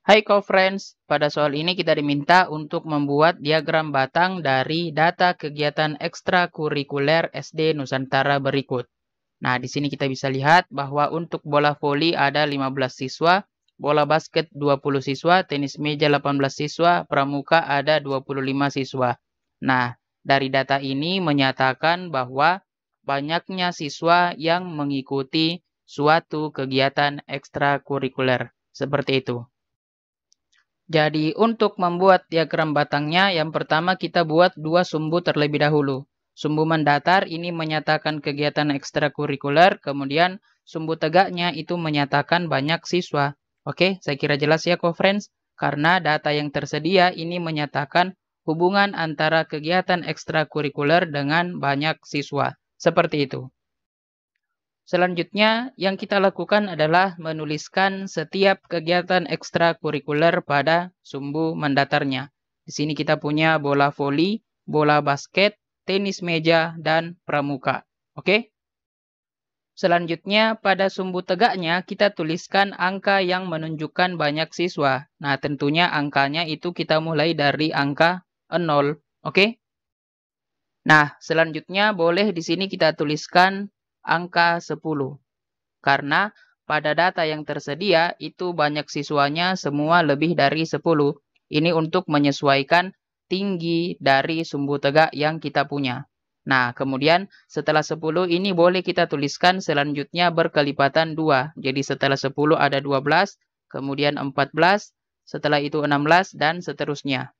Hai co-friends, pada soal ini kita diminta untuk membuat diagram batang dari data kegiatan ekstrakurikuler SD Nusantara berikut. Nah, di sini kita bisa lihat bahwa untuk bola voli ada 15 siswa, bola basket 20 siswa, tenis meja 18 siswa, pramuka ada 25 siswa. Nah, dari data ini menyatakan bahwa banyaknya siswa yang mengikuti suatu kegiatan ekstrakurikuler. Seperti itu. Jadi untuk membuat diagram batangnya, yang pertama kita buat dua sumbu terlebih dahulu. Sumbu mendatar ini menyatakan kegiatan ekstrakurikuler, kemudian sumbu tegaknya itu menyatakan banyak siswa. Oke, saya kira jelas ya co-friends, karena data yang tersedia ini menyatakan hubungan antara kegiatan ekstrakurikuler dengan banyak siswa. Seperti itu. Selanjutnya, yang kita lakukan adalah menuliskan setiap kegiatan ekstrakurikuler pada sumbu mendatarnya. Di sini kita punya bola voli, bola basket, tenis meja, dan pramuka. Oke? Selanjutnya, pada sumbu tegaknya kita tuliskan angka yang menunjukkan banyak siswa. Nah, tentunya angkanya itu kita mulai dari angka 0. Oke? Nah, selanjutnya boleh di sini kita tuliskan angka 10. Karena pada data yang tersedia itu banyak siswanya semua lebih dari 10. Ini untuk menyesuaikan tinggi dari sumbu tegak yang kita punya. Nah, kemudian setelah 10 ini boleh kita tuliskan selanjutnya berkelipatan 2. Jadi setelah 10 ada 12, kemudian 14, setelah itu 16, dan seterusnya.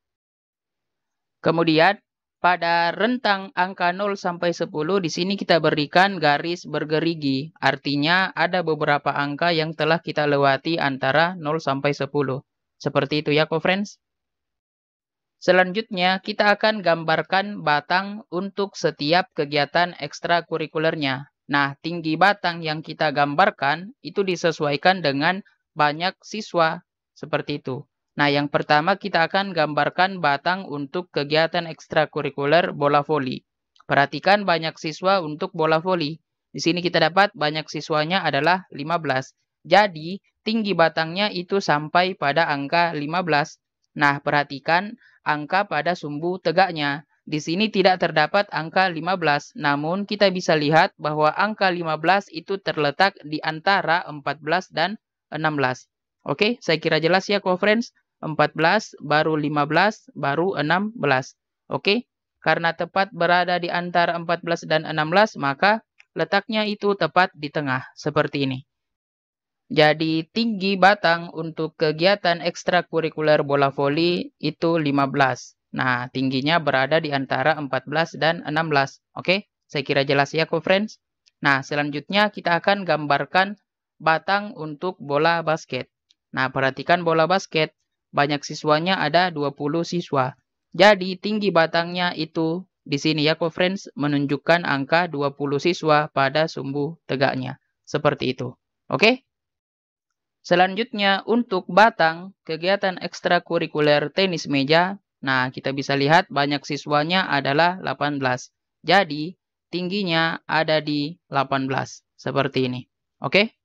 Kemudian pada rentang angka 0 sampai 10 di sini kita berikan garis bergerigi. Artinya ada beberapa angka yang telah kita lewati antara 0 sampai 10. Seperti itu ya co-friends. Selanjutnya kita akan gambarkan batang untuk setiap kegiatan ekstrakurikulernya. Nah, tinggi batang yang kita gambarkan itu disesuaikan dengan banyak siswa. Seperti itu. Nah, yang pertama kita akan gambarkan batang untuk kegiatan ekstrakurikuler bola voli. Perhatikan banyak siswa untuk bola voli. Di sini kita dapat banyak siswanya adalah 15. Jadi, tinggi batangnya itu sampai pada angka 15. Nah, perhatikan angka pada sumbu tegaknya. Di sini tidak terdapat angka 15, namun kita bisa lihat bahwa angka 15 itu terletak di antara 14 dan 16. Oke, saya kira jelas ya conference 14, baru 15, baru 16. Oke, karena tepat berada di antara 14 dan 16, maka letaknya itu tepat di tengah, seperti ini. Jadi tinggi batang untuk kegiatan ekstrakurikuler bola voli itu 15. Nah, tingginya berada di antara 14 dan 16. Oke, saya kira jelas ya, co-friends. Nah, selanjutnya kita akan gambarkan batang untuk bola basket. Nah, perhatikan bola basket. Banyak siswanya ada 20 siswa. Jadi, tinggi batangnya itu di sini ya, friends menunjukkan angka 20 siswa pada sumbu tegaknya. Seperti itu. Oke? Selanjutnya, untuk batang, kegiatan ekstrakurikuler tenis meja. Nah, kita bisa lihat banyak siswanya adalah 18. Jadi, tingginya ada di 18. Seperti ini. Oke?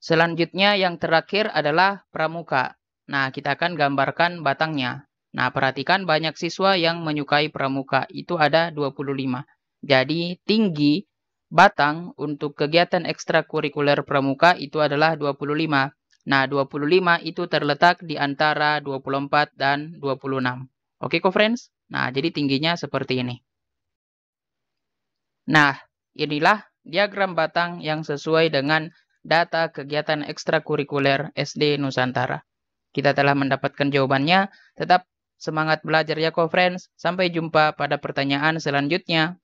Selanjutnya yang terakhir adalah pramuka. Nah, kita akan gambarkan batangnya. Nah, perhatikan banyak siswa yang menyukai pramuka. Itu ada 25. Jadi, tinggi batang untuk kegiatan ekstrakurikuler pramuka itu adalah 25. Nah, 25 itu terletak di antara 24 dan 26. Oke, okay, friends? Nah, jadi tingginya seperti ini. Nah, inilah diagram batang yang sesuai dengan data kegiatan ekstrakurikuler SD Nusantara. Kita telah mendapatkan jawabannya, tetap semangat belajar ya, co-friends. Sampai jumpa pada pertanyaan selanjutnya.